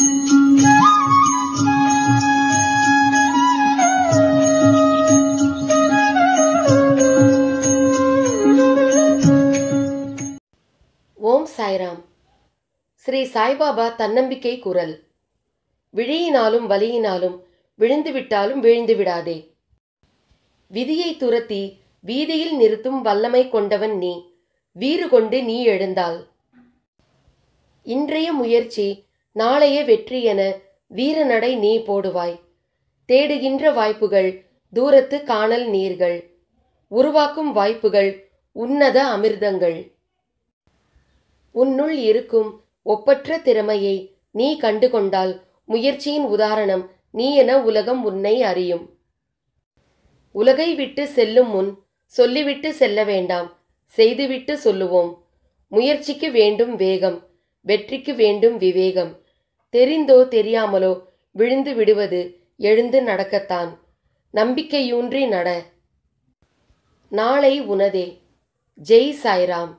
ஓம் சாய்ராம் ஸ்ரீ சாய்பாபா தன்னம்பிக்கை குரல் விழியினாலும் வலியினாலும் விழுந்துவிட்டாலும் விழுந்து விடாதே விதியை துரத்தி வீதியில் நிறுத்தும் வல்லமை கொண்டவன் நீ வீறு கொண்டு நீ எழுந்தாள் இன்றைய முயற்சி நாளையே வெற்றி என வீரநடை நீ போடுவாய் தேடுகின்ற வாய்ப்புகள் தூரத்து காணல் நீர்கள் உருவாக்கும் வாய்ப்புகள் உன்னத அமிர்தங்கள் உன்னுள் இருக்கும் ஒப்பற்ற திறமையை நீ கண்டுகொண்டால் முயற்சியின் உதாரணம் நீ என உலகம் உன்னை அறியும் உலகை விட்டு செல்லும் முன் சொல்லிவிட்டு செல்ல வேண்டாம் செய்துவிட்டு சொல்லுவோம் முயற்சிக்கு வேண்டும் வேகம் வெற்றிக்கு வேண்டும் விவேகம் தெரிந்தோ தெரியாமலோ விழுந்து விடுவது எழுந்து நடக்கத்தான் நம்பிக்கையூன்றி நட நாளை உனதே ஜெய் சாய்ராம்